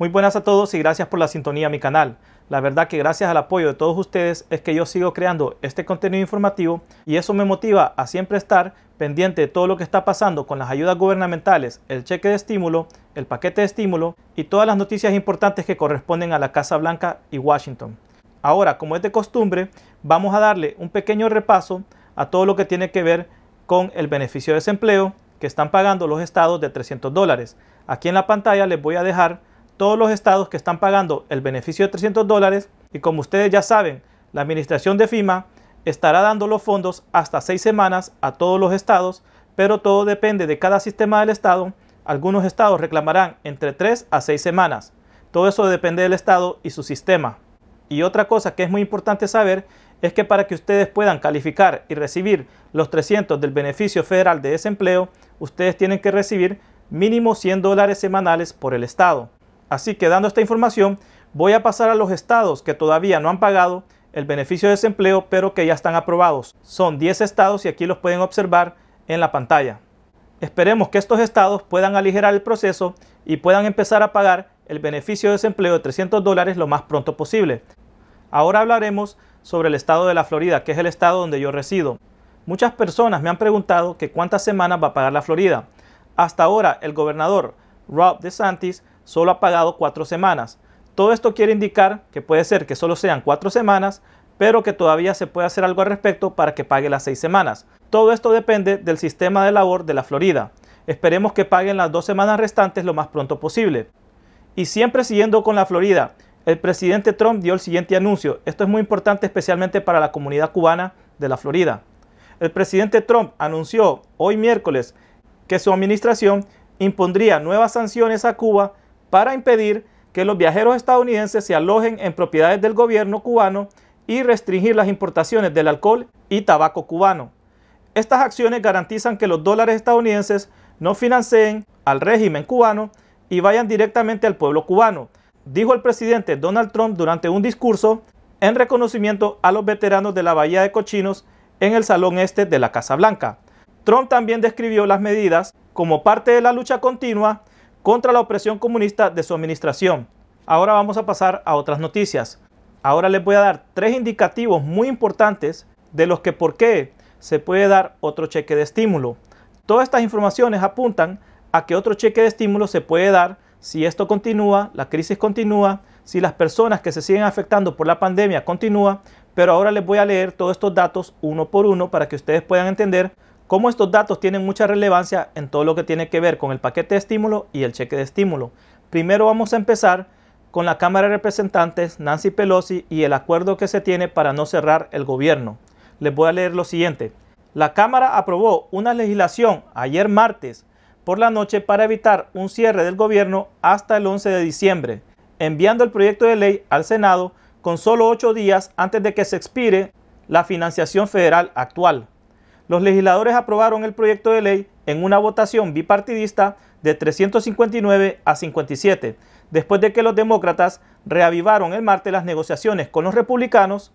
Muy buenas a todos y gracias por la sintonía a mi canal. La verdad que gracias al apoyo de todos ustedes es que yo sigo creando este contenido informativo y eso me motiva a siempre estar pendiente de todo lo que está pasando con las ayudas gubernamentales, el cheque de estímulo, el paquete de estímulo y todas las noticias importantes que corresponden a la Casa Blanca y Washington. Ahora, como es de costumbre, vamos a darle un pequeño repaso a todo lo que tiene que ver con el beneficio de desempleo que están pagando los estados de 300 dólares. Aquí en la pantalla les voy a dejar todos los estados que están pagando el beneficio de 300 dólares y como ustedes ya saben, la administración de FIMA estará dando los fondos hasta seis semanas a todos los estados, pero todo depende de cada sistema del estado. Algunos estados reclamarán entre tres a seis semanas. Todo eso depende del estado y su sistema. Y otra cosa que es muy importante saber es que para que ustedes puedan calificar y recibir los 300 del beneficio federal de desempleo, ustedes tienen que recibir mínimo 100 dólares semanales por el estado. Así que dando esta información, voy a pasar a los estados que todavía no han pagado el beneficio de desempleo, pero que ya están aprobados. Son 10 estados y aquí los pueden observar en la pantalla. Esperemos que estos estados puedan aligerar el proceso y puedan empezar a pagar el beneficio de desempleo de 300 dólares lo más pronto posible. Ahora hablaremos sobre el estado de la Florida, que es el estado donde yo resido. Muchas personas me han preguntado que cuántas semanas va a pagar la Florida. Hasta ahora, el gobernador Rob DeSantis solo ha pagado cuatro semanas. Todo esto quiere indicar que puede ser que solo sean cuatro semanas, pero que todavía se puede hacer algo al respecto para que pague las seis semanas. Todo esto depende del sistema de labor de la Florida. Esperemos que paguen las dos semanas restantes lo más pronto posible. Y siempre siguiendo con la Florida, el presidente Trump dio el siguiente anuncio. Esto es muy importante especialmente para la comunidad cubana de la Florida. El presidente Trump anunció hoy miércoles que su administración impondría nuevas sanciones a Cuba para impedir que los viajeros estadounidenses se alojen en propiedades del gobierno cubano y restringir las importaciones del alcohol y tabaco cubano. Estas acciones garantizan que los dólares estadounidenses no financien al régimen cubano y vayan directamente al pueblo cubano, dijo el presidente Donald Trump durante un discurso en reconocimiento a los veteranos de la Bahía de Cochinos en el Salón Este de la Casa Blanca. Trump también describió las medidas como parte de la lucha continua contra la opresión comunista de su administración. Ahora vamos a pasar a otras noticias. Ahora les voy a dar tres indicativos muy importantes de los que por qué se puede dar otro cheque de estímulo. Todas estas informaciones apuntan a que otro cheque de estímulo se puede dar si esto continúa, la crisis continúa, si las personas que se siguen afectando por la pandemia continúa, pero ahora les voy a leer todos estos datos uno por uno para que ustedes puedan entender como estos datos tienen mucha relevancia en todo lo que tiene que ver con el paquete de estímulo y el cheque de estímulo. Primero vamos a empezar con la Cámara de Representantes, Nancy Pelosi y el acuerdo que se tiene para no cerrar el gobierno. Les voy a leer lo siguiente. La Cámara aprobó una legislación ayer martes por la noche para evitar un cierre del gobierno hasta el 11 de diciembre, enviando el proyecto de ley al Senado con solo ocho días antes de que se expire la financiación federal actual los legisladores aprobaron el proyecto de ley en una votación bipartidista de 359 a 57, después de que los demócratas reavivaron el martes las negociaciones con los republicanos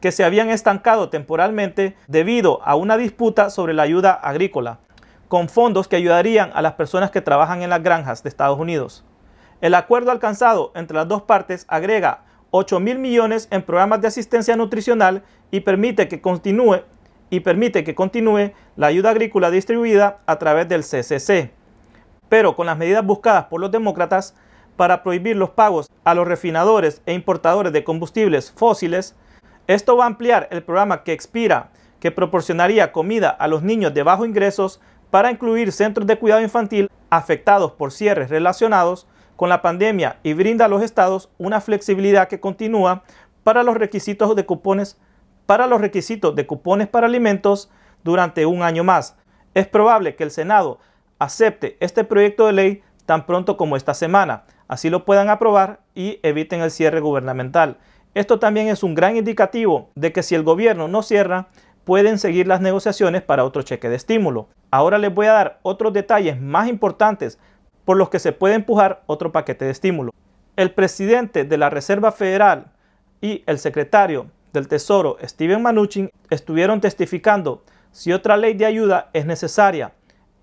que se habían estancado temporalmente debido a una disputa sobre la ayuda agrícola, con fondos que ayudarían a las personas que trabajan en las granjas de Estados Unidos. El acuerdo alcanzado entre las dos partes agrega 8 mil millones en programas de asistencia nutricional y permite que continúe y permite que continúe la ayuda agrícola distribuida a través del CCC. Pero con las medidas buscadas por los demócratas para prohibir los pagos a los refinadores e importadores de combustibles fósiles, esto va a ampliar el programa que expira, que proporcionaría comida a los niños de bajo ingresos para incluir centros de cuidado infantil afectados por cierres relacionados con la pandemia y brinda a los estados una flexibilidad que continúa para los requisitos de cupones para los requisitos de cupones para alimentos durante un año más. Es probable que el Senado acepte este proyecto de ley tan pronto como esta semana. Así lo puedan aprobar y eviten el cierre gubernamental. Esto también es un gran indicativo de que si el gobierno no cierra, pueden seguir las negociaciones para otro cheque de estímulo. Ahora les voy a dar otros detalles más importantes por los que se puede empujar otro paquete de estímulo. El presidente de la Reserva Federal y el secretario del Tesoro, Steven Mnuchin, estuvieron testificando si otra ley de ayuda es necesaria.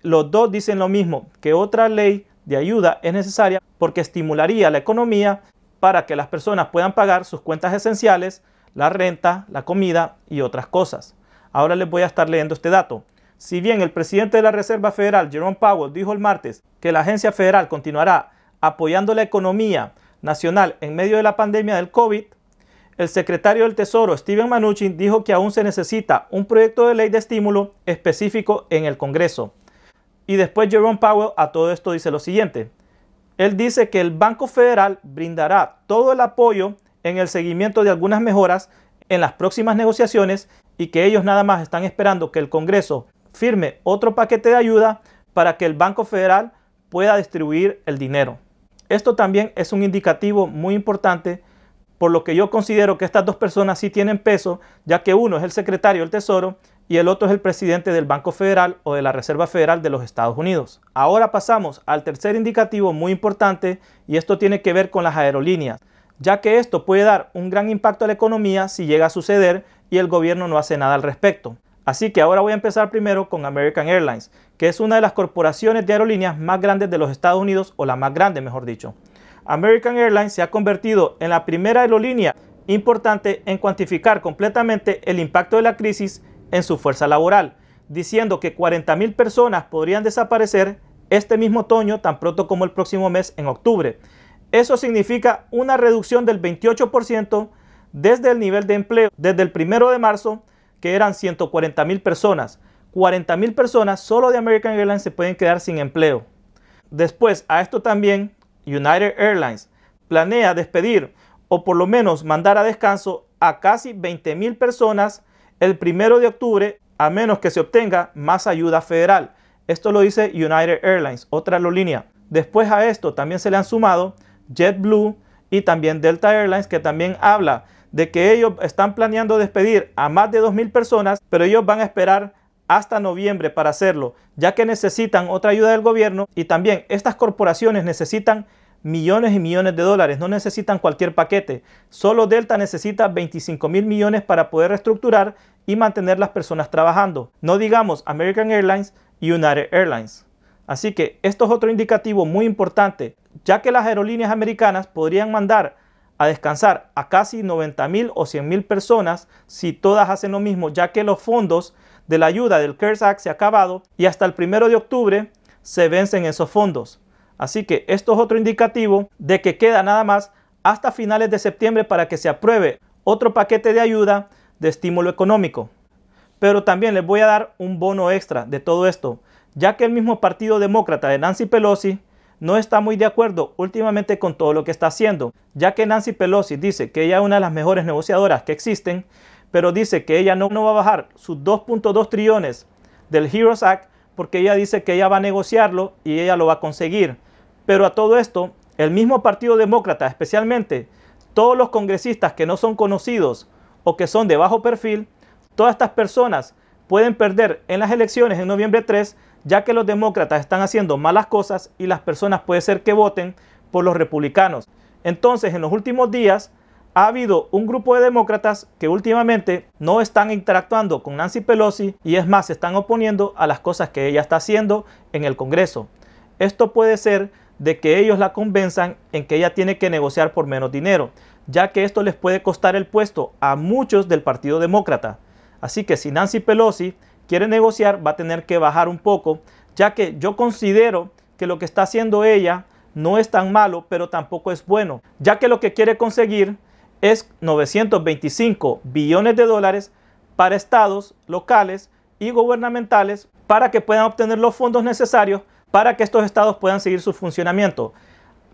Los dos dicen lo mismo, que otra ley de ayuda es necesaria porque estimularía la economía para que las personas puedan pagar sus cuentas esenciales, la renta, la comida y otras cosas. Ahora les voy a estar leyendo este dato. Si bien el presidente de la Reserva Federal, Jerome Powell, dijo el martes que la agencia federal continuará apoyando la economía nacional en medio de la pandemia del COVID, el secretario del Tesoro, Steven Mnuchin, dijo que aún se necesita un proyecto de ley de estímulo específico en el Congreso. Y después Jerome Powell a todo esto dice lo siguiente. Él dice que el Banco Federal brindará todo el apoyo en el seguimiento de algunas mejoras en las próximas negociaciones y que ellos nada más están esperando que el Congreso firme otro paquete de ayuda para que el Banco Federal pueda distribuir el dinero. Esto también es un indicativo muy importante por lo que yo considero que estas dos personas sí tienen peso, ya que uno es el secretario del Tesoro y el otro es el presidente del Banco Federal o de la Reserva Federal de los Estados Unidos. Ahora pasamos al tercer indicativo muy importante y esto tiene que ver con las aerolíneas, ya que esto puede dar un gran impacto a la economía si llega a suceder y el gobierno no hace nada al respecto. Así que ahora voy a empezar primero con American Airlines, que es una de las corporaciones de aerolíneas más grandes de los Estados Unidos o la más grande, mejor dicho. American Airlines se ha convertido en la primera aerolínea importante en cuantificar completamente el impacto de la crisis en su fuerza laboral, diciendo que 40.000 personas podrían desaparecer este mismo otoño tan pronto como el próximo mes en octubre. Eso significa una reducción del 28% desde el nivel de empleo desde el primero de marzo, que eran 140.000 personas. 40.000 personas solo de American Airlines se pueden quedar sin empleo. Después, a esto también United Airlines planea despedir o por lo menos mandar a descanso a casi 20.000 personas el primero de octubre a menos que se obtenga más ayuda federal. Esto lo dice United Airlines, otra aerolínea. Después a esto también se le han sumado JetBlue y también Delta Airlines que también habla de que ellos están planeando despedir a más de 2.000 personas, pero ellos van a esperar hasta noviembre para hacerlo, ya que necesitan otra ayuda del gobierno y también estas corporaciones necesitan millones y millones de dólares, no necesitan cualquier paquete. Solo Delta necesita 25 mil millones para poder reestructurar y mantener las personas trabajando. No digamos American Airlines y United Airlines. Así que esto es otro indicativo muy importante, ya que las aerolíneas americanas podrían mandar a descansar a casi 90 mil o 100 mil personas si todas hacen lo mismo, ya que los fondos de la ayuda del CARES Act se ha acabado y hasta el primero de octubre se vencen esos fondos. Así que esto es otro indicativo de que queda nada más hasta finales de septiembre para que se apruebe otro paquete de ayuda de estímulo económico. Pero también les voy a dar un bono extra de todo esto, ya que el mismo Partido Demócrata de Nancy Pelosi no está muy de acuerdo últimamente con todo lo que está haciendo, ya que Nancy Pelosi dice que ella es una de las mejores negociadoras que existen, pero dice que ella no, no va a bajar sus 2.2 trillones del Heroes Act porque ella dice que ella va a negociarlo y ella lo va a conseguir. Pero a todo esto, el mismo Partido Demócrata, especialmente todos los congresistas que no son conocidos o que son de bajo perfil, todas estas personas pueden perder en las elecciones en noviembre 3, ya que los demócratas están haciendo malas cosas y las personas puede ser que voten por los republicanos. Entonces, en los últimos días, ha habido un grupo de demócratas que últimamente no están interactuando con Nancy Pelosi y es más, se están oponiendo a las cosas que ella está haciendo en el Congreso. Esto puede ser de que ellos la convenzan en que ella tiene que negociar por menos dinero, ya que esto les puede costar el puesto a muchos del Partido Demócrata. Así que si Nancy Pelosi quiere negociar, va a tener que bajar un poco, ya que yo considero que lo que está haciendo ella no es tan malo, pero tampoco es bueno, ya que lo que quiere conseguir es 925 billones de dólares para estados locales y gubernamentales para que puedan obtener los fondos necesarios para que estos estados puedan seguir su funcionamiento.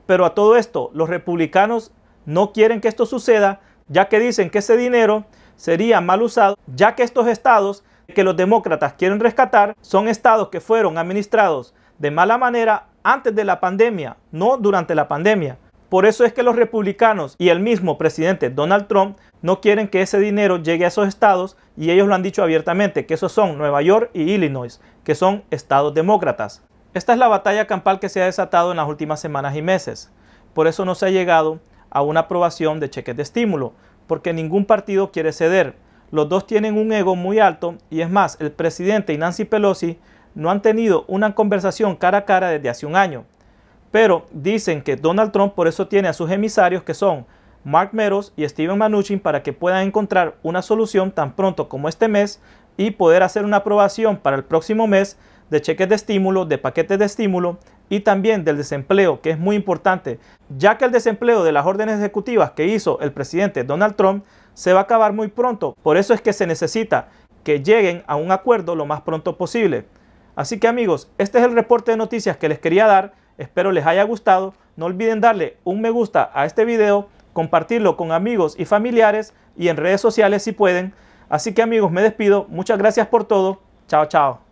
Pero a todo esto, los republicanos no quieren que esto suceda, ya que dicen que ese dinero sería mal usado, ya que estos estados que los demócratas quieren rescatar son estados que fueron administrados de mala manera antes de la pandemia, no durante la pandemia. Por eso es que los republicanos y el mismo presidente Donald Trump no quieren que ese dinero llegue a esos estados y ellos lo han dicho abiertamente, que esos son Nueva York y Illinois, que son estados demócratas. Esta es la batalla campal que se ha desatado en las últimas semanas y meses. Por eso no se ha llegado a una aprobación de cheques de estímulo, porque ningún partido quiere ceder. Los dos tienen un ego muy alto y es más, el presidente y Nancy Pelosi no han tenido una conversación cara a cara desde hace un año. Pero dicen que Donald Trump por eso tiene a sus emisarios que son Mark Meadows y Steven Mnuchin para que puedan encontrar una solución tan pronto como este mes y poder hacer una aprobación para el próximo mes de cheques de estímulo, de paquetes de estímulo y también del desempleo, que es muy importante, ya que el desempleo de las órdenes ejecutivas que hizo el presidente Donald Trump se va a acabar muy pronto. Por eso es que se necesita que lleguen a un acuerdo lo más pronto posible. Así que amigos, este es el reporte de noticias que les quería dar Espero les haya gustado. No olviden darle un me gusta a este video, compartirlo con amigos y familiares y en redes sociales si pueden. Así que amigos, me despido. Muchas gracias por todo. Chao, chao.